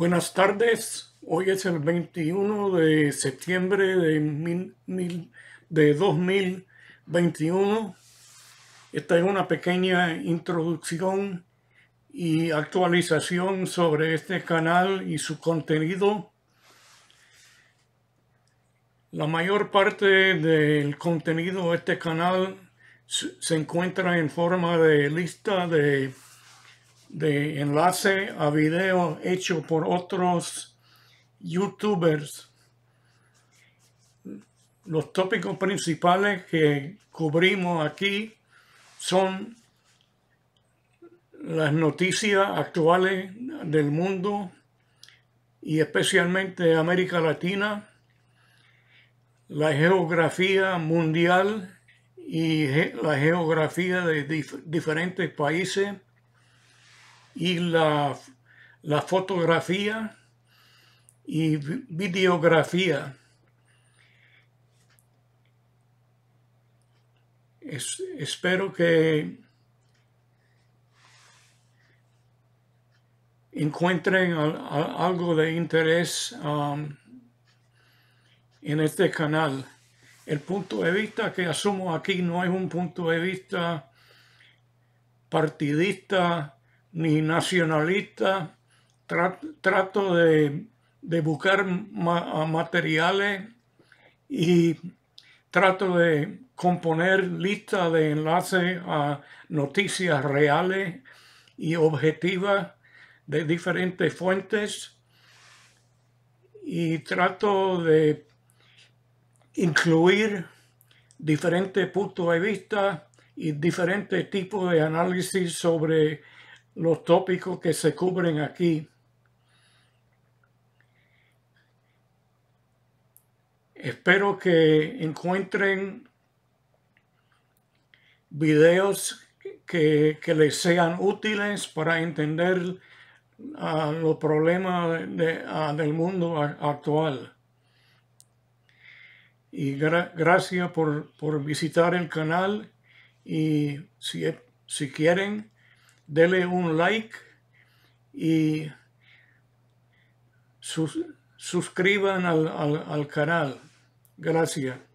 Buenas tardes, hoy es el 21 de septiembre de, 2021. Esta es una pequeña introducción y actualización sobre este canal y su contenido. La mayor parte del contenido de este canal se encuentra en forma de lista de de enlace a videos hechos por otros youtubers. Los tópicos principales que cubrimos aquí son las noticias actuales del mundo y especialmente América Latina, la geografía mundial y la geografía de diferentes países, y la, fotografía y videografía. espero que encuentren algo de interés um, en este canal. El punto de vista que asumo aquí no es un punto de vista partidista ni nacionalista. Trato de, buscar materiales y trato de componer listas de enlaces a noticias reales y objetivas de diferentes fuentes y trato de incluir diferentes puntos de vista y diferentes tipos de análisis sobre los tópicos que se cubren aquí. Espero que encuentren videos que, les sean útiles para entender ah, los problemas ah, del mundo actual. Y gracias por, visitar el canal y si, si quieren dele un like y suscriban al canal. Gracias.